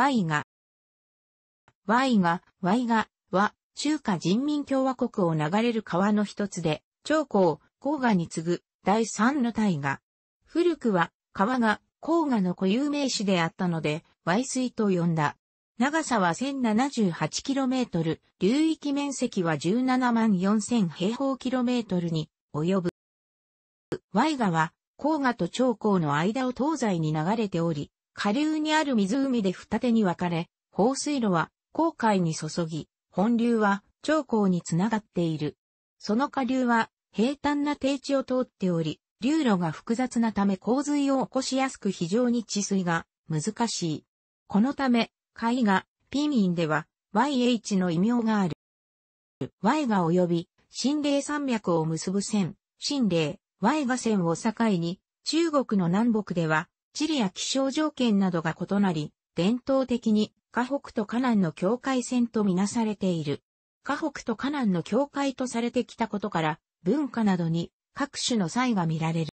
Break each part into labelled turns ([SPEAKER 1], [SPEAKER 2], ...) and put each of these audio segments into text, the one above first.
[SPEAKER 1] y が、y が、y が、は、中華人民共和国を流れる川の一つで、長江、黄河に次ぐ第三の大河。古くは、川が黄河の固有名詞であったので、イ水と呼んだ。長さは 1078km、流域面積は17万4000平方キロメートルに及ぶ。Y ガは、黄河と長江の間を東西に流れており、下流にある湖で二手に分かれ、放水路は航海に注ぎ、本流は長江につながっている。その下流は平坦な低地を通っており、流路が複雑なため洪水を起こしやすく非常に治水が難しい。このため、海がピミンでは YH の異名がある。Y が及び、新霊山脈を結ぶ線、新霊、Y が線を境に、中国の南北では、地理や気象条件などが異なり、伝統的に、河北と河南の境界線とみなされている。河北と河南の境界とされてきたことから、文化などに各種の際が見られる。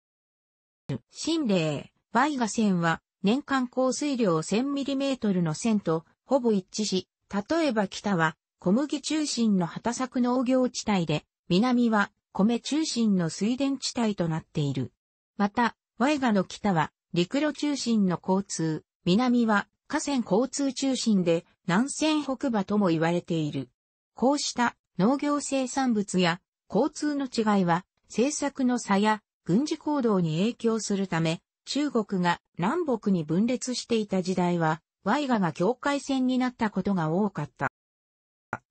[SPEAKER 1] 心霊、バイガ線は、年間降水量 1000mm の線と、ほぼ一致し、例えば北は、小麦中心の畑作農業地帯で、南は、米中心の水田地帯となっている。また、ワイガの北は、陸路中心の交通、南は河川交通中心で南線北馬とも言われている。こうした農業生産物や交通の違いは政策の差や軍事行動に影響するため、中国が南北に分裂していた時代は、ワイガが境界線になったことが多かった。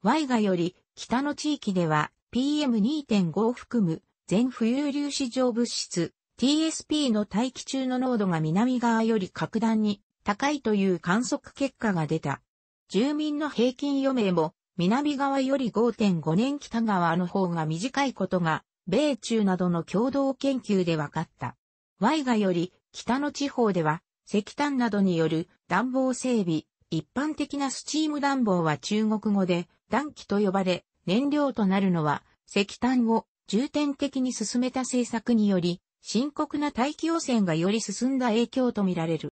[SPEAKER 1] ワイガより北の地域では PM2.5 を含む全浮遊粒子状物質 TSP の大気中の濃度が南側より格段に高いという観測結果が出た。住民の平均余命も南側より5.5年北側の方が短いことが米中などの共同研究で分かった。Y がより北の地方では石炭などによる暖房整備、一般的なスチーム暖房は中国語で暖気と呼ばれ燃料となるのは石炭を重点的に進めた政策により深刻な大気汚染がより進んだ影響とみられる。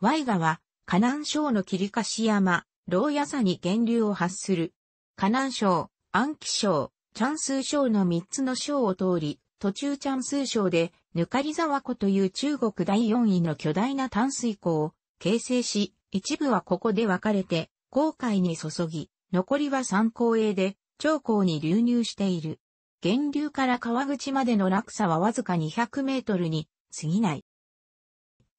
[SPEAKER 1] ワイガは、河南省の霧ヶし山、牢屋さに源流を発する。河南省、安徽省、チャンスー省の3つの省を通り、途中チャンスー省で、ぬかり沢湖という中国第4位の巨大な淡水湖を形成し、一部はここで分かれて、航海に注ぎ、残りは三公営で、長江に流入している。源流から川口までの落差はわずか200メートルに過ぎない。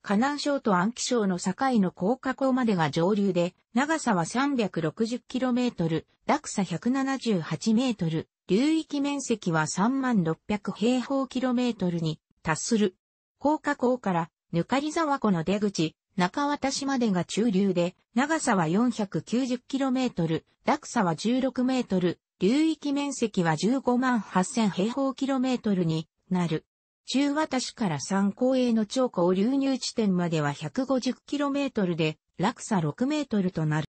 [SPEAKER 1] 河南省と安徽省の境の高架港までが上流で、長さは3 6 0トル、落差1 7 8ル、流域面積は3600平方キロメートルに達する。高架港から、ぬかり沢湖の出口、中渡しまでが中流で、長さは4 9 0トル、落差は1 6ル、流域面積は15万8000平方キロメートルになる。中渡市から三公営の長江流入地点までは150キロメートルで、落差6メートルとなる。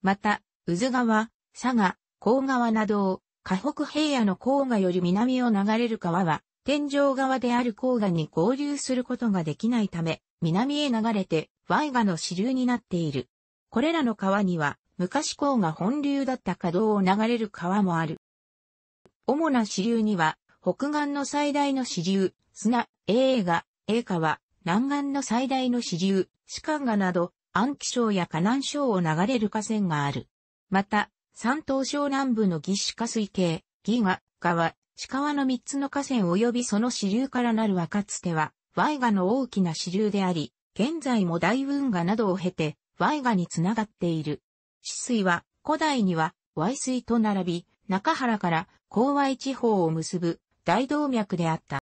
[SPEAKER 1] また、渦川、佐賀、甲川などを、河北平野の甲賀より南を流れる川は、天井側である甲賀に合流することができないため、南へ流れて、ワイガの支流になっている。これらの川には、昔港が本流だった河道を流れる川もある。主な支流には、北岸の最大の支流、砂、永が、永川、南岸の最大の支流、四川河など、安徽省や河南省を流れる河川がある。また、山東省南部の義士下水系、義河、川、四川の三つの河川及びその支流からなるはかつては、イガの大きな支流であり、現在も大運河などを経て、ワイガにつながっている。止水は古代には Y 水と並び、中原から高 Y 地方を結ぶ大動脈であった。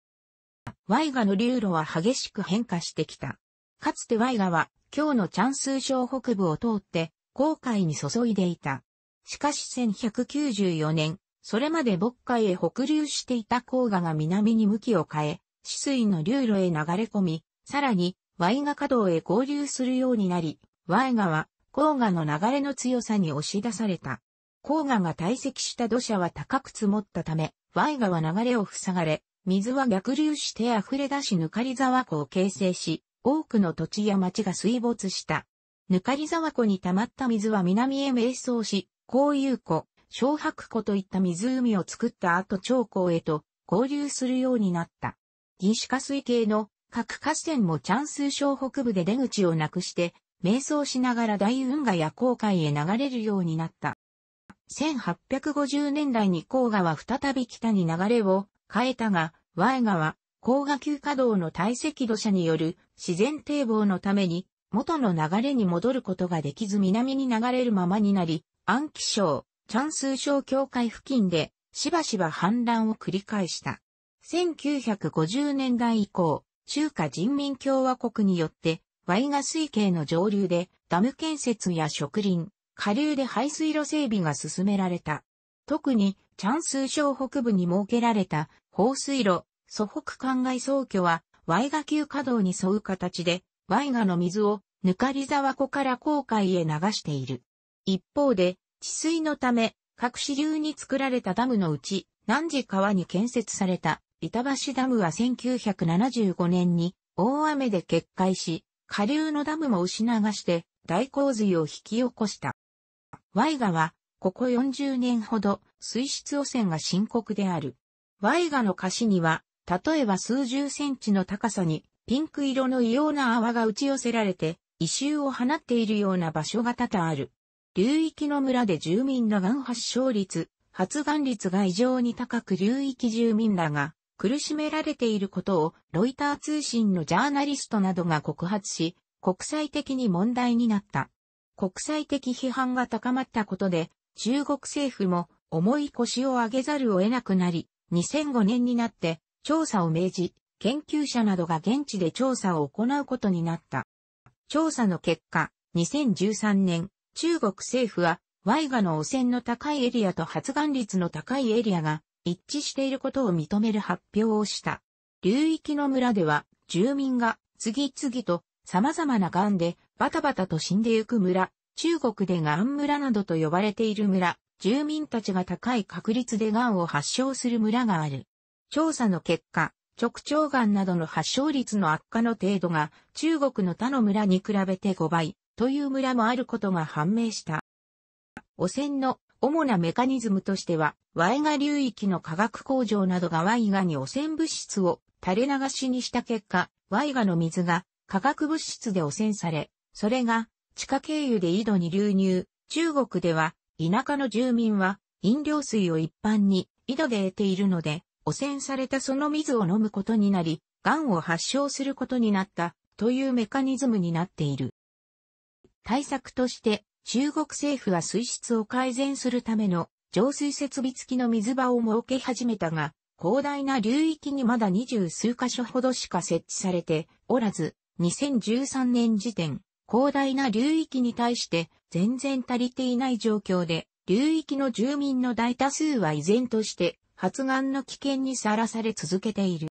[SPEAKER 1] Y 河の流路は激しく変化してきた。かつて Y 河は今日のチャンス省北部を通って航海に注いでいた。しかし1194年、それまで牧海へ北流していた黄河が南に向きを変え、止水の流路へ流れ込み、さらに、ワイ河河道へ合流するようになり、ワイガは黄河の流れの強さに押し出された。黄河が堆積した土砂は高く積もったため、Y 川流れを塞がれ、水は逆流して溢れ出しぬかり沢湖を形成し、多くの土地や町が水没した。ぬかり沢湖に溜まった水は南へ迷走し、紅遊湖、小白湖といった湖を作った後長江へと合流するようになった。銀歯下水系の各河川もチャンス省北部で出口をなくして迷走しながら大運河や航海へ流れるようになった。1850年代に黄河は再び北に流れを変えたが、江川、黄河急稼働の堆積土砂による自然堤防のために元の流れに戻ることができず南に流れるままになり、安徽省、チャンスー省境界付近でしばしば氾濫を繰り返した。1950年代以降、中華人民共和国によってワイガ水系の上流でダム建設や植林、下流で排水路整備が進められた。特に、チャンスー省北部に設けられた放水路、祖北灌漑総拠は、ワイガ急稼働に沿う形で、ワイガの水を、ぬかり沢湖から航海へ流している。一方で、治水のため、各支流に作られたダムのうち、南寺川に建設された、板橋ダムは1975年に、大雨で決壊し、下流のダムも失がして大洪水を引き起こした。Y は、ここ40年ほど水質汚染が深刻である。Y ガの歌詞には、例えば数十センチの高さにピンク色の異様な泡が打ち寄せられて、異臭を放っているような場所が多々ある。流域の村で住民の癌発症率、発がん率が異常に高く流域住民らが苦しめられていることをロイター通信のジャーナリストなどが告発し、国際的に問題になった。国際的批判が高まったことで、中国政府も重い腰を上げざるを得なくなり、2005年になって調査を命じ、研究者などが現地で調査を行うことになった。調査の結果、2013年、中国政府は、ワイガの汚染の高いエリアと発がん率の高いエリアが一致していることを認める発表をした。流域の村では、住民が次々と様々な癌でバタバタと死んでゆく村、中国で癌村などと呼ばれている村、住民たちが高い確率で癌を発症する村がある。調査の結果、直腸癌などの発症率の悪化の程度が中国の他の村に比べて5倍という村もあることが判明した。汚染の主なメカニズムとしては、ワイガ流域の化学工場などがワイガに汚染物質を垂れ流しにした結果、ワイガの水が化学物質で汚染され、それが地下経由で井戸に流入。中国では田舎の住民は飲料水を一般に井戸で得ているので、汚染されたその水を飲むことになり、癌を発症することになったというメカニズムになっている。対策として中国政府は水質を改善するための浄水設備付きの水場を設け始めたが、広大な流域にまだ二十数箇所ほどしか設置されておらず、2013年時点、広大な流域に対して全然足りていない状況で、流域の住民の大多数は依然として発がの危険にさらされ続けている。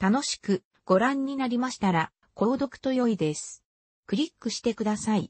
[SPEAKER 1] 楽しくご覧になりましたら、購読と良いです。クリックしてください。